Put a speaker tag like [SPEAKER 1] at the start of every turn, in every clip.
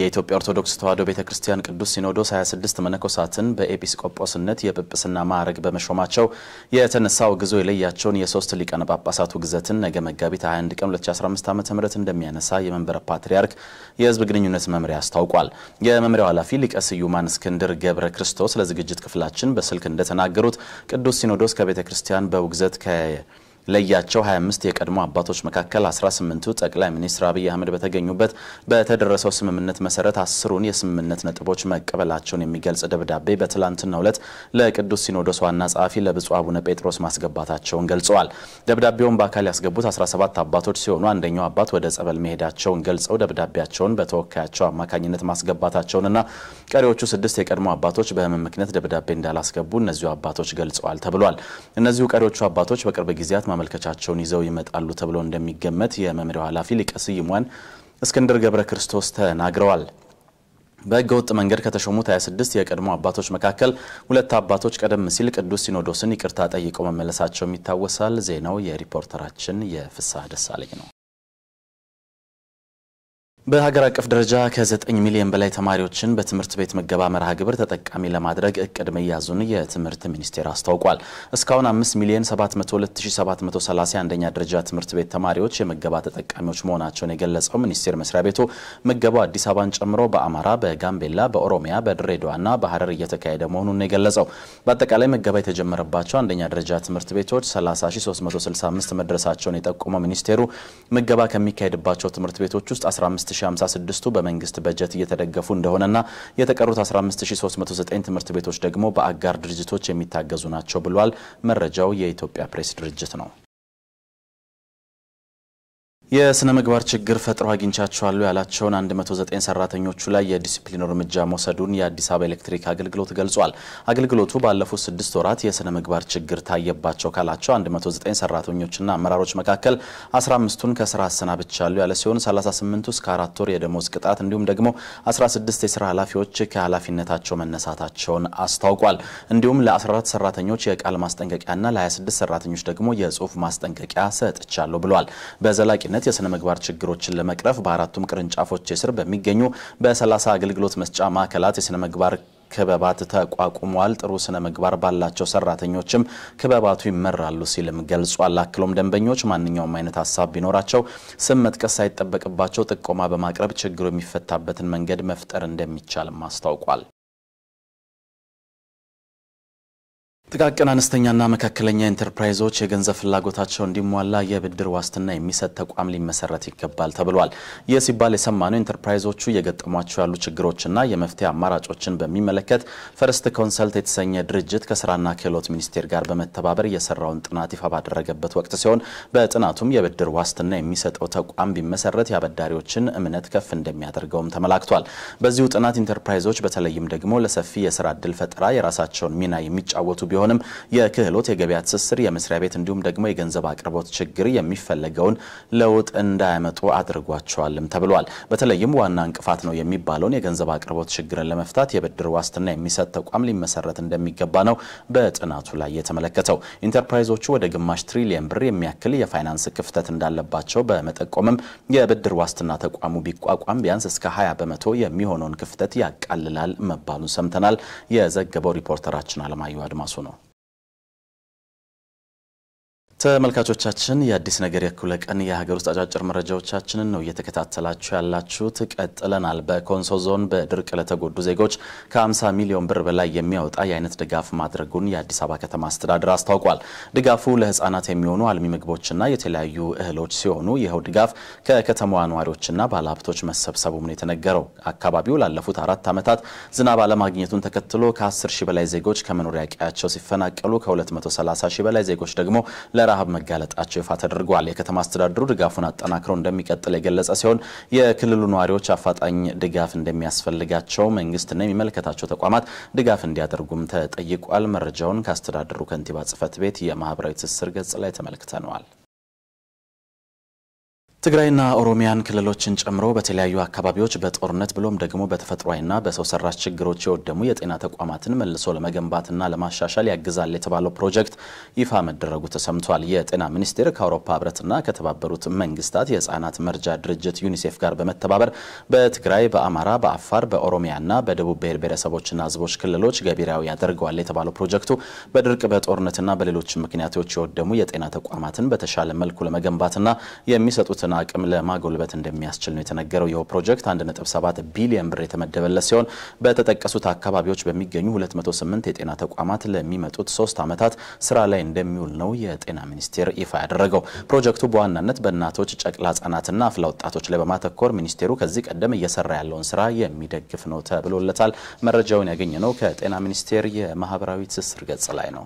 [SPEAKER 1] የኢትዮጵያ ኦርቶዶክስ ተዋሕዶ ቤተ ክርስቲያን ቅዱስ ሲኖዶስ 26 መነኮሳትን በኤጲስቆጶስነት የጵጵስና ማዕረግ በመሾማቸው የተነሳው ግዞ የለያቸውን የሶስት ሊቃነ ጳጳሳቱ ግዘትን ነገ መጋቢት 21 ቀን 2015 ዓ ም እንደሚያነሳ የመንበረ ፓትርያርክ የሕዝብ ግንኙነት መምሪያ አስታውቋል። የመምሪያው ኃላፊ ሊቀ ስዩማን እስክንድር ገብረ ክርስቶስ ለዝግጅት ክፍላችን በስልክ እንደተናገሩት ቅዱስ ሲኖዶስ ከቤተ ክርስቲያን በውግዘት ከ ለያቸው 25 የቀድሞ አባቶች መካከል 18ቱ ጠቅላይ ሚኒስትር አብይ አህመድ በተገኙበት በተደረሰው ስምምነት መሰረት አስሩን የስምምነት ነጥቦች መቀበላቸውን የሚገልጽ ደብዳቤ በትላንትናው ሁለት ለቅዱስ ሲኖዶስ ዋና ጸሐፊ ለብፁዕ አቡነ ጴጥሮስ ማስገባታቸውን ገልጸዋል። ደብዳቤውን በአካል ያስገቡት 17 አባቶች ሲሆኑ አንደኛው አባት ወደ ጸበል መሄዳቸውን ገልጸው ደብዳቤያቸውን በተወካያቸው አማካኝነት ማስገባታቸውንና ቀሪዎቹ ስድስት የቀድሞ አባቶች በህመም ምክንያት ደብዳቤ እንዳላስገቡ እነዚሁ አባቶች ገልጸዋል ተብሏል። እነዚሁ ቀሪዎቹ አባቶች በቅርብ ጊዜያት ማመልከቻቸውን ይዘው ይመጣሉ ተብሎ እንደሚገመት የመምሪያው ኃላፊ ሊቀ ስዩማን እስክንድር ገብረ ክርስቶስ ተናግረዋል። በህገ ወጥ መንገድ ከተሾሙት 26 የቀድሞ አባቶች መካከል ሁለት አባቶች ቀደም ሲል ቅዱስ ሲኖዶስን ይቅርታ ጠይቀው መመለሳቸውም ይታወሳል። ዜናው የሪፖርተራችን የፍስሐ ደሳለኝ ነው። በሀገር አቀፍ ደረጃ ከ9 ሚሊዮን በላይ ተማሪዎችን በትምህርት ቤት ምገባ መርሃ ግብር ተጠቃሚ ለማድረግ እቅድ መያዙን የትምህርት ሚኒስቴር አስታውቋል። እስካሁን 5 ሚሊዮን 702730 አንደኛ ደረጃ ትምህርት ቤት ተማሪዎች የምገባ ተጠቃሚዎች መሆናቸውን የገለጸው ሚኒስቴር መስሪያ ቤቱ ምገባው አዲስ አበባን ጨምሮ በአማራ፣ በጋምቤላ፣ በኦሮሚያ፣ በድሬዳዋና በሀረር እየተካሄደ መሆኑን የገለጸው በአጠቃላይ ምገባ የተጀመረባቸው አንደኛ ደረጃ ትምህርት ቤቶች 30365 መድረሳቸውን የጠቆመው ሚኒስቴሩ ምገባ ከሚካሄድባቸው ትምህርት ቤቶች ውስጥ 15 3056ቱ በመንግስት በጀት እየተደገፉ እንደሆነና የተቀሩት 15309 ትምህርት ቤቶች ደግሞ በአጋር ድርጅቶች የሚታገዙ ናቸው ብሏል። መረጃው የኢትዮጵያ ፕሬስ ድርጅት ነው። የስነ ምግባር ችግር ፈጥሮ አግኝቻቸዋሉ ያላቸውን 109 ሰራተኞቹ ላይ የዲሲፕሊን እርምጃ መውሰዱን የአዲስ አበባ ኤሌክትሪክ አገልግሎት ገልጿል። አገልግሎቱ ባለፉት ስድስት ወራት የስነ ምግባር ችግር ታየባቸው ካላቸው 109 ሰራተኞችና አመራሮች መካከል 15ቱን ከስራ አሰናብቻለሁ ያለ ሲሆን 38ቱ እስከ አራት ወር የደሞዝ ቅጣት እንዲሁም ደግሞ 16 የስራ ኃላፊዎች ከኃላፊነታቸው መነሳታቸውን አስታውቋል። እንዲሁም ለ14 ሰራተኞች የቃል ማስጠንቀቂያና ለ26 ሰራተኞች ደግሞ የጽሁፍ ማስጠንቀቂያ ሰጥቻለሁ ብሏል። በዘላቂ በዋናነት የሥነ ምግባር ችግሮችን ለመቅረፍ በአራቱም ቅርንጫፎች ስር በሚገኙ በ30 አገልግሎት መስጫ ማዕከላት የሥነ ምግባር ክበባት ተቋቁመዋል። ጥሩ ስነ ምግባር ባላቸው ሰራተኞችም ክበባቱ ይመራሉ ሲልም ገልጿል። አክሎም ደንበኞች ማንኛውም አይነት ሀሳብ ቢኖራቸው ስም መጥቀስ ሳይጠበቅባቸው ጥቆማ በማቅረብ ችግሩ የሚፈታበትን መንገድ መፍጠር እንደሚቻልም አስታውቋል። ጥቃቅን አነስተኛና መካከለኛ ኢንተርፕራይዞች የገንዘብ ፍላጎታቸው እንዲሟላ የብድር ዋስትና የሚሰጥ ተቋም ሊመሰረት ይገባል ተብሏል። ይህ ሲባል የሰማነው ኢንተርፕራይዞቹ እየገጠሟቸው ያሉ ችግሮችና የመፍትሄ አማራጮችን በሚመለከት ፈርስት ኮንሰልት የተሰኘ ድርጅት ከስራና ክህሎት ሚኒስቴር ጋር በመተባበር የሰራውን ጥናት ይፋ ባደረገበት ወቅት ሲሆን በጥናቱም የብድር ዋስትና የሚሰጠው ተቋም ቢመሰረት የአበዳሪዎችን እምነት ከፍ እንደሚያደርገውም ተመላክቷል። በዚሁ ጥናት ኢንተርፕራይዞች በተለይም ደግሞ ለሰፊ የስራ እድል ፈጠራ የራሳቸውን ሚና የሚጫወቱ ቢሆን ቢሆንም የክህሎት የገበያ ትስስር፣ የመስሪያ ቤት እንዲሁም ደግሞ የገንዘብ አቅርቦት ችግር የሚፈለገውን ለውጥ እንዳያመጡ አድርጓቸዋልም ተብሏል። በተለይም ዋና እንቅፋት ነው የሚባለውን የገንዘብ አቅርቦት ችግርን ለመፍታት የብድር ዋስትና የሚሰጥ ተቋም ሊመሰረት እንደሚገባ ነው በጥናቱ ላይ የተመለከተው። ኢንተርፕራይዞቹ ወደ ግማሽ ትሪሊየን ብር የሚያክል የፋይናንስ ክፍተት እንዳለባቸው በመጠቆምም የብድር ዋስትና ተቋሙ ቢቋቋም ቢያንስ እስከ 20 በመቶ የሚሆነውን ክፍተት ያቃልላል መባሉን ሰምተናል። የዘገበው ሪፖርተራችን አለማየሁ አድማሱ ነው። ተመልካቾቻችን የአዲስ ነገር የእኩለ ቀን የሀገር ውስጥ አጫጭር መረጃዎቻችንን ነው እየተከታተላችሁ ያላችሁት። ቀጥለናል። በኮንሶ ዞን በድርቅ ለተጎዱ ዜጎች ከ50 ሚሊዮን ብር በላይ የሚያወጣ የአይነት ድጋፍ ማድረጉን የአዲስ አበባ ከተማ አስተዳደር አስታውቋል። ድጋፉ ለህፃናት የሚሆኑ አልሚ ምግቦችና የተለያዩ እህሎች ሲሆኑ ይኸው ድጋፍ ከከተማዋ ነዋሪዎችና ባለሀብቶች መሰብሰቡም ነው የተነገረው። አካባቢው ላለፉት አራት ዓመታት ዝናብ አለማግኘቱን ተከትሎ ከ10 ሺህ በላይ ዜጎች ከመኖሪያ ቀያቸው ሲፈናቀሉ ከ230 ሺህ በላይ ዜጎች ደግሞ ለራ ለረሃብ መጋለጣቸው ይፋ ተደርጓል። የከተማ አስተዳደሩ ድጋፉን አጠናክረው እንደሚቀጥል የገለጸ ሲሆን የክልሉ ነዋሪዎች አፋጣኝ ድጋፍ እንደሚያስፈልጋቸው መንግስትና የሚመለከታቸው ተቋማት ድጋፍ እንዲያደርጉም ተጠይቋል። መረጃውን ከአስተዳደሩ ከንቲባ ጽህፈት ቤት የማህበራዊ ትስስር ገጽ ላይ ተመልክተነዋል። ትግራይና ኦሮሚያን ክልሎችን ጨምሮ በተለያዩ አካባቢዎች በጦርነት ብሎም ደግሞ በተፈጥሯዊና በሰው ሰራሽ ችግሮች የወደሙ የጤና ተቋማትን መልሶ ለመገንባትና ለማሻሻል ያግዛል የተባለው ፕሮጀክት ይፋ መደረጉ ተሰምቷል። የጤና ሚኒስቴር ከአውሮፓ ህብረትና ከተባበሩት መንግስታት የህፃናት መርጃ ድርጅት ዩኒሴፍ ጋር በመተባበር በትግራይ፣ በአማራ፣ በአፋር፣ በኦሮሚያና በደቡብ ብሔር ብሔረሰቦችና ህዝቦች ክልሎች ገቢራዊ ያደርገዋል የተባለው ፕሮጀክቱ በድርቅ በጦርነትና በሌሎች ምክንያቶች የወደሙ የጤና ተቋማትን በተሻለ መልኩ ለመገንባትና የሚሰጡትን የሀገሪቱን አቅም ለማጎልበት እንደሚያስችል ነው የተነገረው። ይኸው ፕሮጀክት 1.7 ቢሊዮን ብር የተመደበለት ሲሆን በተጠቀሱት አካባቢዎች በሚገኙ 208 የጤና ተቋማት ለሚመጡት ሶስት ዓመታት ስራ ላይ እንደሚውል ነው የጤና ሚኒስቴር ይፋ ያደረገው። ፕሮጀክቱ በዋናነት በእናቶች ጨቅላ ህጻናትና አፍላ ወጣቶች ላይ በማተኮር ሚኒስቴሩ ከዚህ ቀደም እየሰራ ያለውን ስራ የሚደግፍ ነው ተብሎለታል። መረጃውን ያገኘ ነው ከጤና ሚኒስቴር የማህበራዊ ትስስር ገጽ ላይ ነው።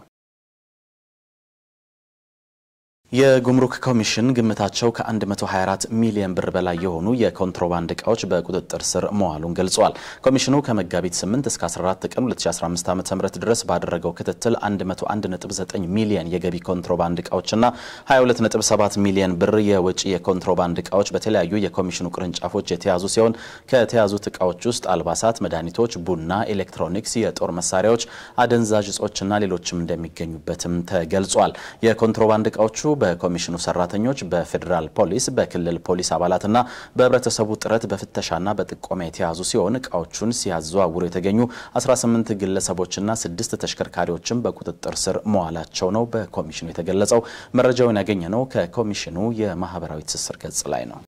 [SPEAKER 1] የጉምሩክ ኮሚሽን ግምታቸው ከ124 ሚሊዮን ብር በላይ የሆኑ የኮንትሮባንድ እቃዎች በቁጥጥር ስር መዋሉን ገልጿል። ኮሚሽኑ ከመጋቢት 8 እስከ 14 ቀን 2015 ዓ.ም ድረስ ባደረገው ክትትል 119 ሚሊዮን የገቢ ኮንትሮባንድ እቃዎችና 227 ሚሊዮን ብር የወጪ የኮንትሮባንድ እቃዎች በተለያዩ የኮሚሽኑ ቅርንጫፎች የተያዙ ሲሆን ከተያዙት እቃዎች ውስጥ አልባሳት፣ መድኃኒቶች፣ ቡና፣ ኤሌክትሮኒክስ፣ የጦር መሳሪያዎች፣ አደንዛዥ እጾችና ሌሎችም እንደሚገኙበትም ተገልጿል። የኮንትሮባንድ እቃዎቹ በኮሚሽኑ ሰራተኞች፣ በፌዴራል ፖሊስ፣ በክልል ፖሊስ አባላትና በህብረተሰቡ ጥረት በፍተሻና በጥቆማ የተያዙ ሲሆን እቃዎቹን ሲያዘዋውሩ የተገኙ 18 ግለሰቦችና ስድስት ተሽከርካሪዎችን በቁጥጥር ስር መዋላቸው ነው በኮሚሽኑ የተገለጸው። መረጃውን ያገኘ ነው ከኮሚሽኑ የማህበራዊ ትስስር ገጽ ላይ ነው።